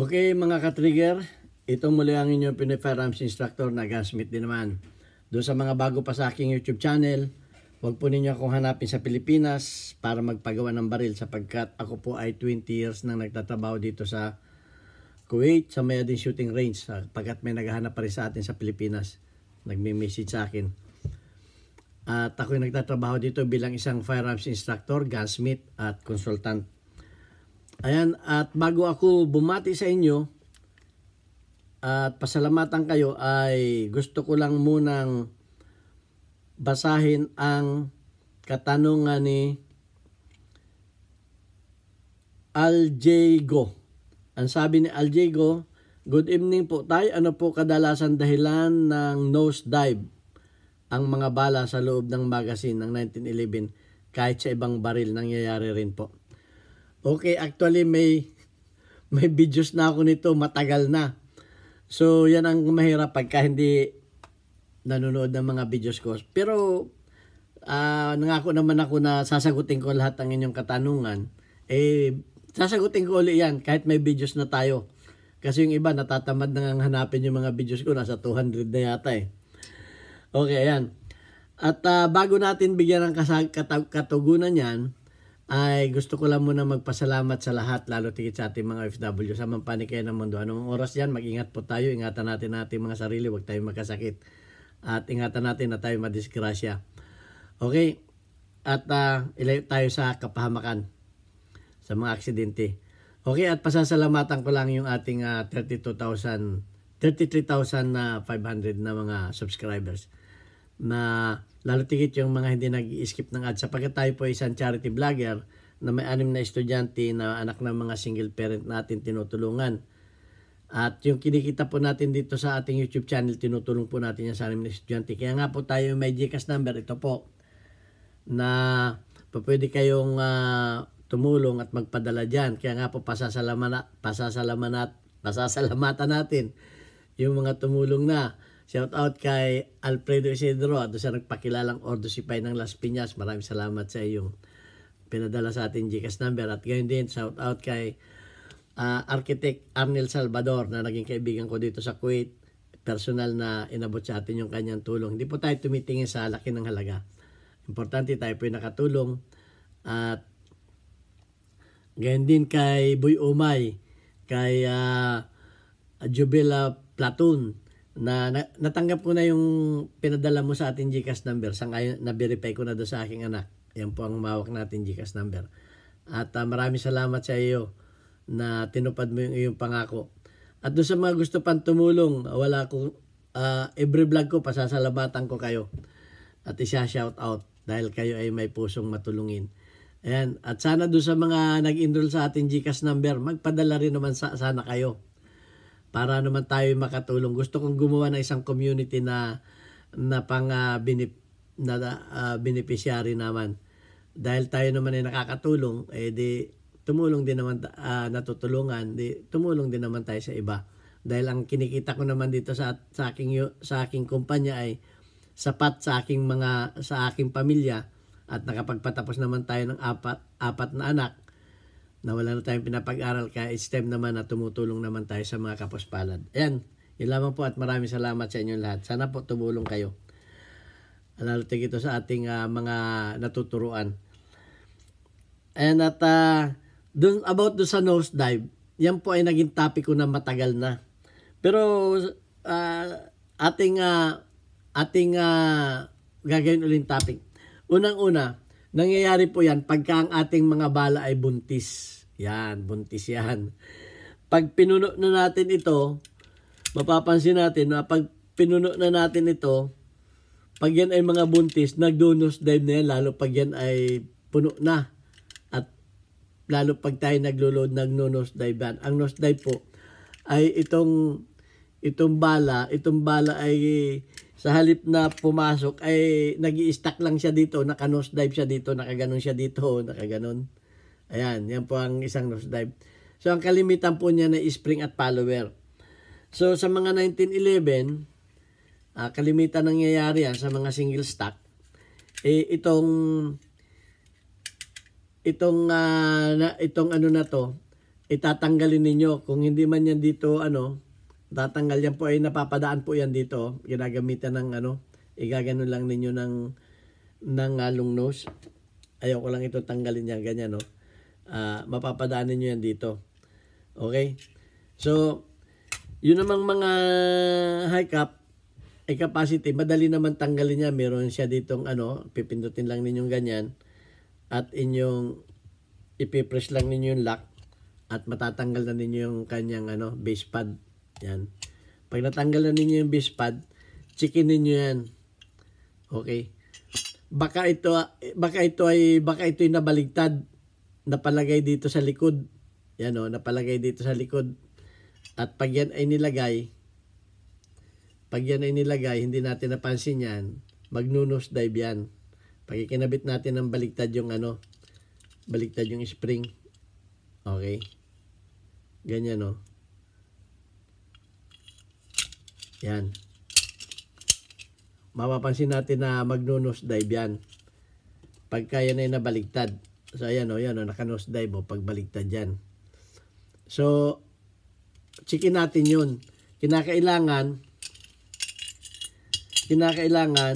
Okay mga ka-trigger, ito muli ang inyong pinifirearms instructor na gunsmith din naman. Doon sa mga bago pa sa aking YouTube channel, huwag po ninyo akong hanapin sa Pilipinas para magpagawa ng baril sapagkat ako po ay 20 years nang nagtatrabaho dito sa Kuwait sa maya shooting range sapagkat may naghahanap pa rin sa atin sa Pilipinas. Nagme-message sa akin. At ako ay nagtatrabaho dito bilang isang firearms instructor, gunsmith at consultant Ayan, at bago ako bumati sa inyo at pasalamatan kayo ay gusto ko lang munang basahin ang katanungan ni Aljego. Ang sabi ni Aljego, Good evening po tayo. Ano po kadalasan dahilan ng nose dive ang mga bala sa loob ng magazine ng 1911 kahit sa ibang baril nangyayari rin po. Okay, actually may may videos na ako nito matagal na. So, yan ang mahirap pagka hindi nanonood ng mga videos ko. Pero, uh, nangako naman ako na sasagutin ko lahat ng inyong katanungan. Eh, sasagutin ko ulit yan kahit may videos na tayo. Kasi yung iba, natatamad nang hanapin yung mga videos ko. Nasa 200 na yata eh. Okay, ayan. At uh, bago natin bigyan ng katugunan yan, ay gusto ko lang muna magpasalamat sa lahat lalo tigit sa ating mga OFW sa mampanik kayo ng mundo. Anong oras yan, mag-ingat po tayo, ingatan natin natin mga sarili, huwag tayong magkasakit at ingatan natin na tayo madisgrasya. Okay, at uh, ilayo tayo sa kapahamakan sa mga aksidente. Okay, at pasasalamatan ko lang yung ating uh, 32,000 33,500 na mga subscribers na Lalo tigit yung mga hindi nag-skip ng ads sapagkat tayo po isang charity vlogger na may anim na estudyante na anak ng mga single parent natin tinutulungan. At yung kinikita po natin dito sa ating YouTube channel, tinutulong po natin yan sa anim na estudyante. Kaya nga po tayo may GCash number, ito po, na pwede kayong uh, tumulong at magpadala dyan. Kaya nga po pasasalaman, pasasalaman pasasalamatan natin yung mga tumulong na. Shout out kay Alfredo Isidro at siya nagpakilalang Ordo Sipay ng Las Piñas. Maraming salamat sa iyong pinadala sa ating GCash number. At gayon din, shout out kay uh, Architect Arnel Salvador na naging kaibigan ko dito sa Kuwait. Personal na inabot sa atin yung kanyang tulong. Hindi po tayo tumitingin sa laki ng halaga. Importante tayo po yung nakatulong. At gayon din kay Boy Umay, kay uh, Jubila Platoon, na, na natanggap ko na yung pinadala mo sa atin GCash number. Sang ayon na-verify ko na do sa aking anak. Yan po ang mawak natin GCash number. At uh, maraming salamat sa iyo na tinupad mo yung iyong pangako. At doon sa mga gusto pang tumulong, wala ko uh, ah, every vlog ko pasasalamatan ko kayo. At i shout out dahil kayo ay may pusong matulungin. Ayan, at sana doon sa mga nag-enroll sa atin GCash number, magpadala rin naman sa, sana kayo para naman tayo makatulong. Gusto kong gumawa ng isang community na na pang uh, binip, na uh, beneficiary naman. Dahil tayo naman ay nakakatulong, eh di tumulong din naman uh, natutulungan, di tumulong din naman tayo sa iba. Dahil ang kinikita ko naman dito sa sa aking sa aking kumpanya ay sapat sa aking mga sa aking pamilya at nakapagpatapos naman tayo ng apat apat na anak na wala na tayong pinapag-aral kaya it's time naman na tumutulong naman tayo sa mga kapuspalad. Ayan, yun lamang po at maraming salamat sa inyong lahat. Sana po tumulong kayo. Alalatig ito sa ating uh, mga natuturuan. And at uh, dun, about do sa nose dive, yan po ay naging topic ko na matagal na. Pero uh, ating uh, ating uh, gagawin ulit topic. Unang-una, Nangyayari po yan pagka ang ating mga bala ay buntis. Yan, buntis yan. Pag pinuno na natin ito, mapapansin natin na pag pinuno na natin ito, pag yan ay mga buntis, nagdonos dive na yan, lalo pag yan ay puno na. At lalo pag tayo naglo-load, nagno-nose dive yan. Ang nose dive po ay itong itong bala, itong bala ay sa halip na pumasok ay nag stack lang siya dito, naka-nose dive siya dito, nakaganon siya dito, nakaganon. Ayan, yan po ang isang nose dive. So ang kalimitan po niya na spring at follower. So sa mga 1911, uh, ah, kalimitan nangyayari yan sa mga single stack. Eh, itong itong uh, na, itong ano na to itatanggalin niyo kung hindi man yan dito ano Tatanggal yan po ay napapadaan po yan dito. Ginagamitan ng ano, igagano lang ninyo ng ng uh, ah, long nose. Ayaw lang ito tanggalin yan, ganyan no. Uh, ah, mapapadaan niyo yan dito. Okay? So, yun namang mga high cap, ay capacity, madali naman tanggalin niya. Meron siya ditong ano, pipindutin lang ninyong ganyan at inyong ipipress lang ninyo yung lock at matatanggal na ninyo yung kanyang ano, base pad. Yan. Pag natanggal na ninyo yung base pad, checkin ninyo yan. Okay? Baka ito, baka ito ay, baka ito ay nabaligtad. Napalagay dito sa likod. Yan o, oh, napalagay dito sa likod. At pag yan ay nilagay, pag yan ay nilagay, hindi natin napansin yan, magnunos dive yan. Pag ikinabit natin ng baligtad yung ano, baligtad yung spring. Okay? Ganyan o. Oh. Yan. Mapapansin natin na magno-nose dive yan. Pagka yan ay nabaligtad. So ayan o, oh, yan o, oh, naka-nose dive o, oh, pagbaligtad yan. So, chicken natin yun. Kinakailangan, kinakailangan,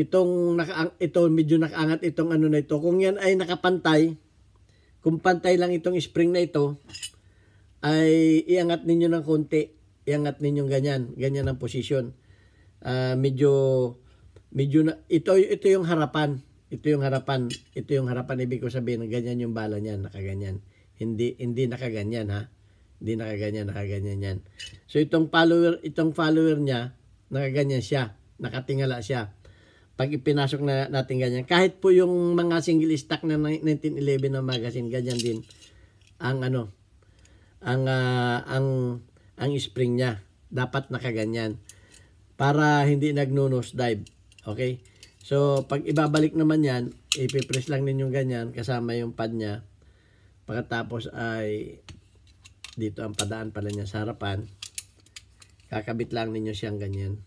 itong naka, ito medyo nakaangat itong ano na ito. Kung yan ay nakapantay, kung pantay lang itong spring na ito, ay iangat ninyo ng konti iangat ninyong ganyan, ganyan ang posisyon. Uh, medyo medyo na, ito ito yung harapan. Ito yung harapan, ito yung harapan ibig ko sabihin, ganyan yung bala niyan, nakaganyan. Hindi hindi nakaganyan ha. Hindi nakaganyan, nakaganyan yan. So itong follower, itong follower niya, nakaganyan siya, nakatingala siya. Pag ipinasok na natin ganyan, kahit po yung mga single stack na 1911 na magazine, ganyan din ang ano, ang uh, ang ang spring niya. Dapat nakaganyan para hindi nagno dive. Okay? So, pag ibabalik naman yan, ipipress lang ninyo ganyan kasama yung pad niya. Pagkatapos ay dito ang padaan pala niya sa harapan. Kakabit lang ninyo siyang ganyan.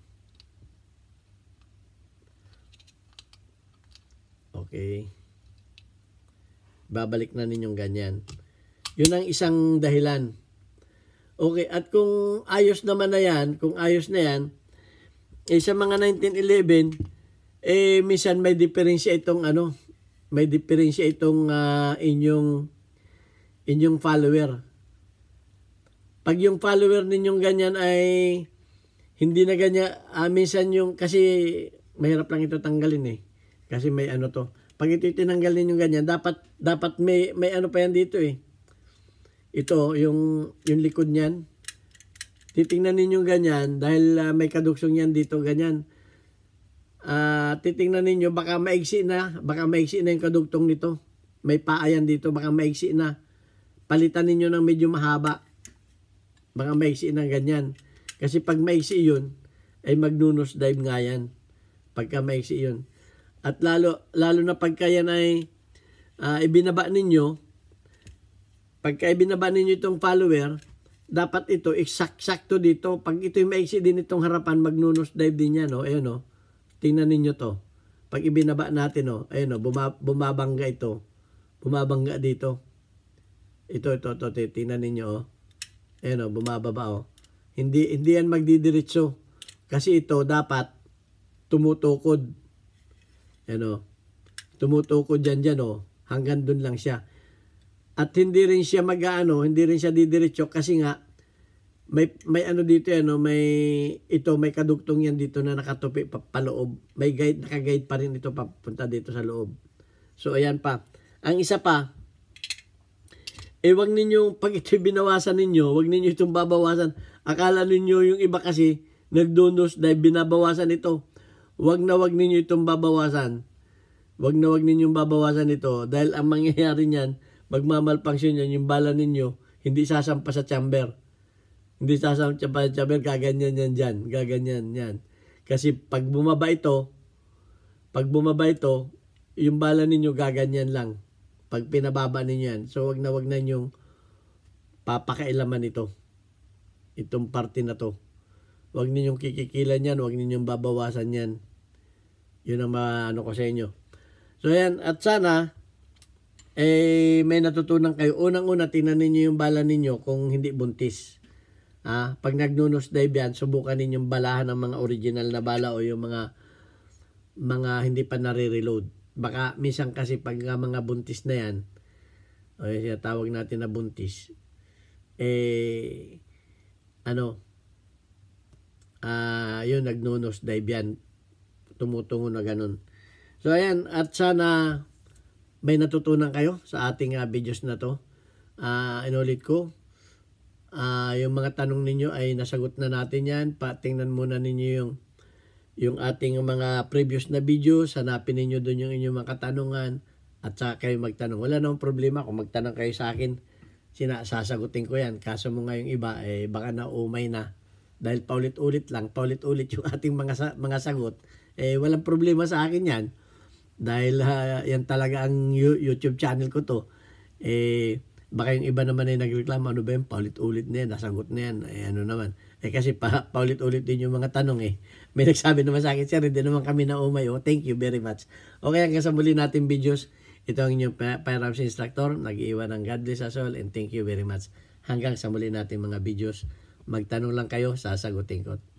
Okay. Babalik na ninyong ganyan. Yun ang isang dahilan Okay, at kung ayos naman na yan, kung ayos na yan, eh, sa mga 1911, eh, minsan may diferensya itong ano, may diferensya itong uh, inyong inyong follower. Pag yung follower ninyong ganyan ay hindi na ganyan, ah, minsan yung, kasi mahirap lang ito tanggalin eh. Kasi may ano to. Pag ito tinanggal ninyong ganyan, dapat, dapat may, may ano pa yan dito eh ito, yung, yung likod niyan, titingnan ninyo ganyan, dahil uh, may kaduksong yan dito, ganyan. Uh, titingnan ninyo, baka maiksi na, baka maiksi na yung kadugtong nito. May paayan dito, baka maiksi na. Palitan ninyo ng medyo mahaba. Baka maiksi na ganyan. Kasi pag maiksi yun, ay magnunos dive nga yan. Pagka maiksi yun. At lalo, lalo na pagka yan ay uh, ibinaba ninyo, pag ibinaba ninyo itong follower, dapat ito eksakto dito. Pag ito yung maiksi din itong harapan, magnunos dive din yan. No? Oh. Ayan o. Oh. No? Tingnan ninyo to. Pag ibinaba natin, Oh. ayan o, oh. no? Buma bumabangga ito. Bumabangga dito. Ito, ito, ito. ito. Tingnan ninyo o. Ayan o, bumababa o. Hindi, hindi yan magdidiretso. Kasi ito dapat tumutukod. Ayan o. Tumutukod dyan dyan o. Hanggang dun lang siya. At hindi rin siya mag aano hindi rin siya didiretso kasi nga may may ano dito ano, may ito may kadugtong yan dito na nakatupi papaloob. May guide naka-guide pa rin ito papunta dito sa loob. So ayan pa. Ang isa pa eh ninyo pag ito binawasan ninyo, wag ninyo itong babawasan. Akala ninyo yung iba kasi nagdonos dahil binabawasan ito. Wag na wag ninyo itong babawasan. Wag na wag ninyong babawasan ito dahil ang mangyayari niyan, magmamalfunction yan, yung bala ninyo, hindi sasampa sa chamber. Hindi sasampa sa chamber, gaganyan yan dyan, gaganyan yan. Kasi pag bumaba ito, pag bumaba ito, yung bala ninyo gaganyan lang. Pag pinababa ninyo yan. So, wag na wag na yung papakailaman ito. Itong parte na to. Wag ninyong kikikilan yan, wag ninyong babawasan yan. Yun ang ano ko sa inyo. So, yan. At sana, eh may natutunan kayo. Unang-una, tingnan niyo yung bala ninyo kung hindi buntis. Ah, pag nagnunos dive yan, subukan ninyong balahan ng mga original na bala o yung mga mga hindi pa nare-reload. Baka minsan kasi pag mga buntis na yan, o yung tawag natin na buntis, eh, ano, ah, yun, nagnunos dive yan. Tumutungo na ganun. So, ayan, at sana may natutunan kayo sa ating uh, videos na to. Uh, inulit ko, uh, yung mga tanong ninyo ay nasagot na natin yan. Patingnan muna ninyo yung, yung ating mga previous na videos. Hanapin ninyo doon yung inyong mga katanungan at saka kayo magtanong. Wala nang problema kung magtanong kayo sa akin. Sinasasagutin ko yan. Kaso mo nga yung iba, eh, baka naumay na. Dahil paulit-ulit lang, paulit-ulit yung ating mga, sa mga sagot. Eh, walang problema sa akin yan dahil uh, yan talaga ang YouTube channel ko to eh baka yung iba naman ay nagreklamo ano ba yun paulit-ulit na yan nasagot na yan eh, ano naman eh kasi pa, paulit-ulit din yung mga tanong eh may nagsabi naman sa akin sir hindi naman kami na umay oh thank you very much okay hanggang sa muli natin videos ito ang inyong Pyraps Instructor nag-iwan ng God bless us all and thank you very much hanggang sa muli natin mga videos magtanong lang kayo sasagutin ko